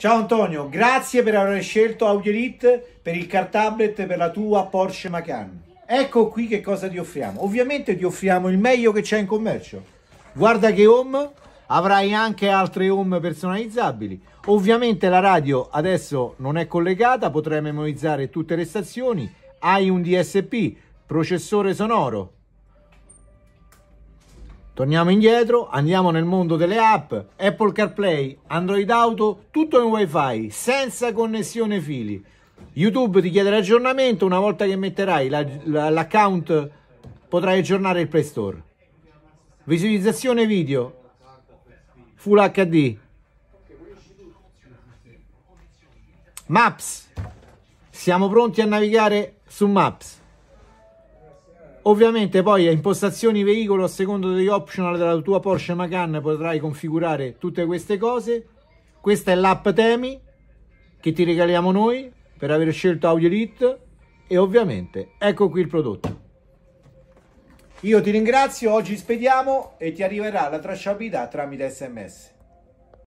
Ciao Antonio, grazie per aver scelto Audio Elite per il car tablet per la tua Porsche Macan. Ecco qui che cosa ti offriamo. Ovviamente ti offriamo il meglio che c'è in commercio. Guarda che home, avrai anche altre home personalizzabili. Ovviamente la radio adesso non è collegata, potrai memorizzare tutte le stazioni. Hai un DSP, processore sonoro, Torniamo indietro, andiamo nel mondo delle app, Apple CarPlay, Android Auto, tutto in wifi, senza connessione fili. YouTube ti chiederà aggiornamento, una volta che metterai l'account la, potrai aggiornare il Play Store. Visualizzazione video, Full HD. Maps, siamo pronti a navigare su Maps. Ovviamente poi a impostazioni veicolo a secondo degli optional della tua Porsche Macan potrai configurare tutte queste cose. Questa è l'app Temi che ti regaliamo noi per aver scelto Audi Elite e ovviamente ecco qui il prodotto. Io ti ringrazio, oggi spediamo e ti arriverà la tracciabilità tramite sms.